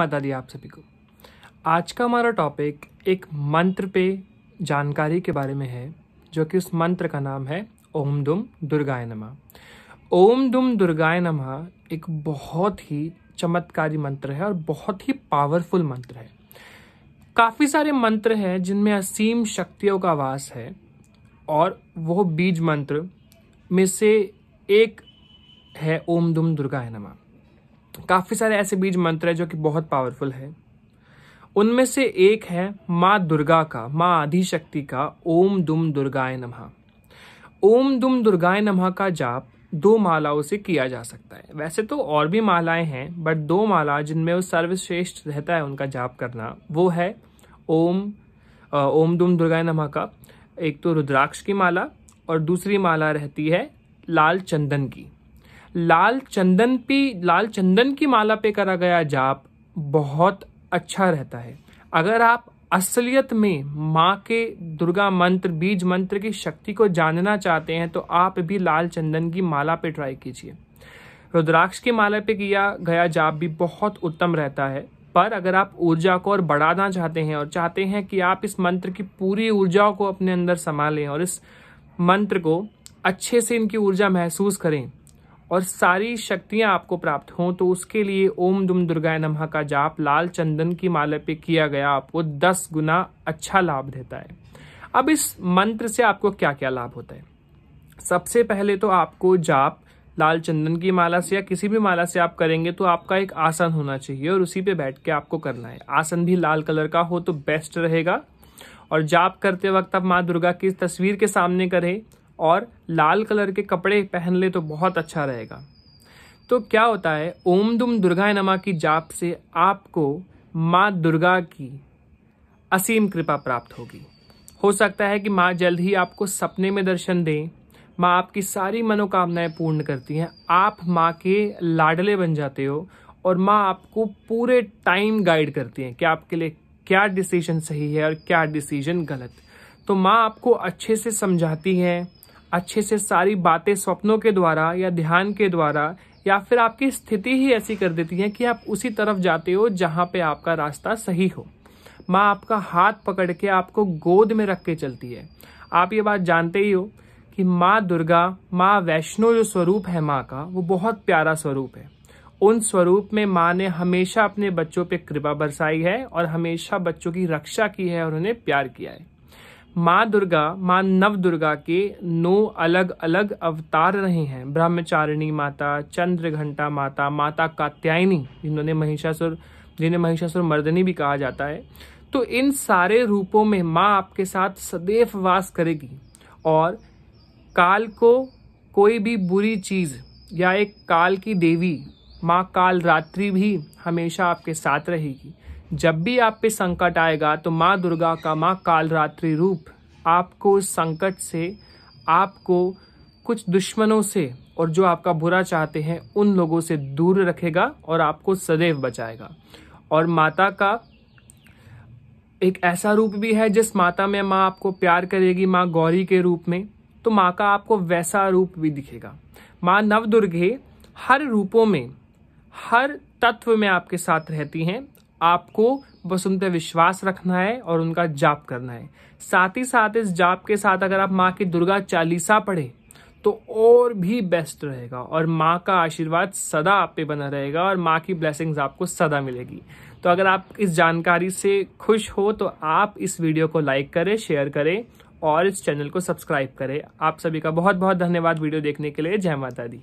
माता दी आप सभी को आज का हमारा टॉपिक एक मंत्र पे जानकारी के बारे में है जो कि उस मंत्र का नाम है ओम दुम दुर्गाय नमः ओम दुम दुर्गाय नमः एक बहुत ही चमत्कारी मंत्र है और बहुत ही पावरफुल मंत्र है काफ़ी सारे मंत्र हैं जिनमें असीम शक्तियों का वास है और वह बीज मंत्र में से एक है ओम दुम दुर्गाय नमा काफ़ी सारे ऐसे बीज मंत्र हैं जो कि बहुत पावरफुल है उनमें से एक है माँ दुर्गा का माँ आदिशक्ति का ओम दुम दुर्गाय नमः ओम दुम दुर्गाय नमः का जाप दो मालाओं से किया जा सकता है वैसे तो और भी मालाएं हैं बट दो माला जिनमें वो सर्वश्रेष्ठ रहता है उनका जाप करना वो है ओम ओम दुम दुर्गाय नमः का एक तो रुद्राक्ष की माला और दूसरी माला रहती है लाल चंदन की लाल चंदन पे लाल चंदन की माला पे करा गया जाप बहुत अच्छा रहता है अगर आप असलियत में माँ के दुर्गा मंत्र बीज मंत्र की शक्ति को जानना चाहते हैं तो आप भी लाल चंदन की माला पे ट्राई कीजिए रुद्राक्ष की माला पे किया गया जाप भी बहुत उत्तम रहता है पर अगर आप ऊर्जा को और बढ़ाना चाहते हैं और चाहते हैं कि आप इस मंत्र की पूरी ऊर्जा को अपने अंदर संभालें और इस मंत्र को अच्छे से इनकी ऊर्जा महसूस करें और सारी शक्तियां आपको प्राप्त हों तो उसके लिए ओम दुम दुर्गा नमह का जाप लाल चंदन की माला पे किया गया आपको दस गुना अच्छा लाभ देता है अब इस मंत्र से आपको क्या क्या लाभ होता है सबसे पहले तो आपको जाप लाल चंदन की माला से या किसी भी माला से आप करेंगे तो आपका एक आसन होना चाहिए और उसी पे बैठ के आपको करना है आसन भी लाल कलर का हो तो बेस्ट रहेगा और जाप करते वक्त आप माँ दुर्गा की तस्वीर के सामने करें और लाल कलर के कपड़े पहन ले तो बहुत अच्छा रहेगा तो क्या होता है ओम दुम दुर्गा नमा की जाप से आपको माँ दुर्गा की असीम कृपा प्राप्त होगी हो सकता है कि माँ जल्द ही आपको सपने में दर्शन दें माँ आपकी सारी मनोकामनाएं पूर्ण करती हैं आप माँ के लाडले बन जाते हो और माँ आपको पूरे टाइम गाइड करती हैं कि आपके लिए क्या डिसीजन सही है और क्या डिसीजन गलत तो माँ आपको अच्छे से समझाती हैं अच्छे से सारी बातें स्वप्नों के द्वारा या ध्यान के द्वारा या फिर आपकी स्थिति ही ऐसी कर देती है कि आप उसी तरफ जाते हो जहाँ पे आपका रास्ता सही हो माँ आपका हाथ पकड़ के आपको गोद में रख के चलती है आप ये बात जानते ही हो कि माँ दुर्गा माँ वैष्णो जो स्वरूप है माँ का वो बहुत प्यारा स्वरूप है उन स्वरूप में माँ ने हमेशा अपने बच्चों पे कृपा बरसाई है और हमेशा बच्चों की रक्षा की है और उन्हें प्यार किया है माँ दुर्गा माँ नव दुर्गा के नौ अलग अलग अवतार रहे हैं ब्रह्मचारिणी माता चंद्र घंटा माता माता कात्यायनी जिन्होंने महिषासुर जिन्हें महिषासुर मर्दनी भी कहा जाता है तो इन सारे रूपों में माँ आपके साथ सदैव वास करेगी और काल को कोई भी बुरी चीज़ या एक काल की देवी माँ काल रात्रि भी हमेशा आपके साथ रहेगी जब भी आप पे संकट आएगा तो माँ दुर्गा का माँ कालरात्रि रूप आपको उस संकट से आपको कुछ दुश्मनों से और जो आपका बुरा चाहते हैं उन लोगों से दूर रखेगा और आपको सदैव बचाएगा और माता का एक ऐसा रूप भी है जिस माता में माँ आपको प्यार करेगी माँ गौरी के रूप में तो माँ का आपको वैसा रूप भी दिखेगा माँ नवदुर्गे हर रूपों में हर तत्व में आपके साथ रहती हैं आपको बस उन पर विश्वास रखना है और उनका जाप करना है साथ ही साथ इस जाप के साथ अगर आप माँ की दुर्गा चालीसा पढ़ें तो और भी बेस्ट रहेगा और माँ का आशीर्वाद सदा आप पे बना रहेगा और माँ की ब्लेसिंग्स आपको सदा मिलेगी तो अगर आप इस जानकारी से खुश हो तो आप इस वीडियो को लाइक करें शेयर करें और इस चैनल को सब्सक्राइब करें आप सभी का बहुत बहुत धन्यवाद वीडियो देखने के लिए जय माता दी